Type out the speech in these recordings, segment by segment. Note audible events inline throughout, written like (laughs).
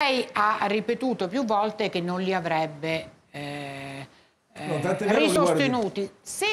Lei ha ripetuto più volte che non li avrebbe eh, eh, no, risostenuti. Se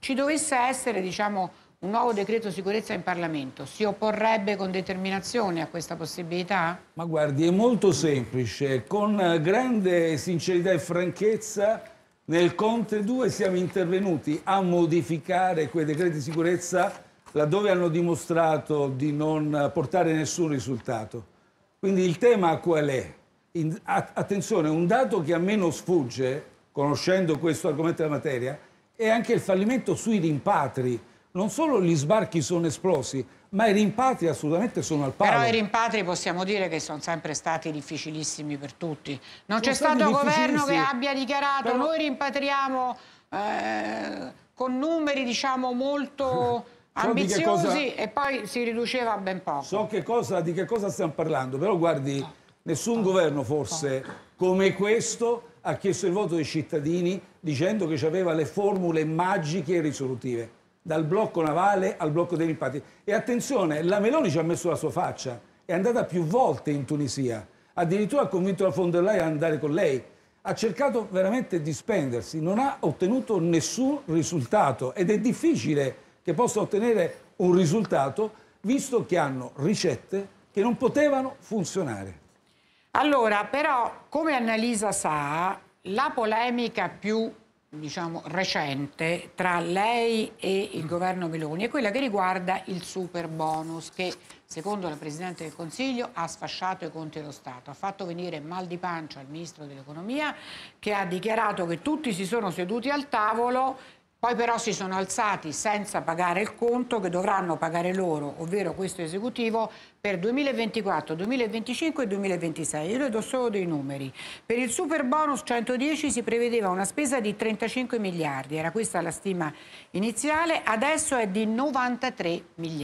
ci dovesse essere diciamo, un nuovo decreto sicurezza in Parlamento, si opporrebbe con determinazione a questa possibilità? Ma guardi, è molto semplice. Con eh, grande sincerità e franchezza nel Conte 2 siamo intervenuti a modificare quei decreti di sicurezza laddove hanno dimostrato di non portare nessun risultato. Quindi il tema qual è? In, a, attenzione, un dato che a me non sfugge, conoscendo questo argomento della materia, è anche il fallimento sui rimpatri. Non solo gli sbarchi sono esplosi, ma i rimpatri assolutamente sono al palo. Però i rimpatri possiamo dire che sono sempre stati difficilissimi per tutti. Non c'è stato governo che abbia dichiarato però... noi rimpatriamo eh, con numeri diciamo molto... (laughs) ambiziosi cosa... e poi si riduceva a ben poco. So che cosa, di che cosa stiamo parlando, però guardi, nessun governo forse come questo ha chiesto il voto dei cittadini dicendo che aveva le formule magiche e risolutive, dal blocco navale al blocco degli impatti. E attenzione, la Meloni ci ha messo la sua faccia, è andata più volte in Tunisia, addirittura ha convinto la von der Leyen ad andare con lei ha cercato veramente di spendersi, non ha ottenuto nessun risultato ed è difficile che possa ottenere un risultato visto che hanno ricette che non potevano funzionare. Allora, però, come Annalisa sa, la polemica più diciamo, recente tra lei e il governo Meloni è quella che riguarda il super bonus che secondo la Presidente del Consiglio ha sfasciato i conti dello Stato, ha fatto venire mal di pancia al Ministro dell'Economia che ha dichiarato che tutti si sono seduti al tavolo poi però si sono alzati senza pagare il conto che dovranno pagare loro, ovvero questo esecutivo, per 2024, 2025 e 2026. Io le do solo dei numeri. Per il super bonus 110 si prevedeva una spesa di 35 miliardi, era questa la stima iniziale, adesso è di 93 miliardi.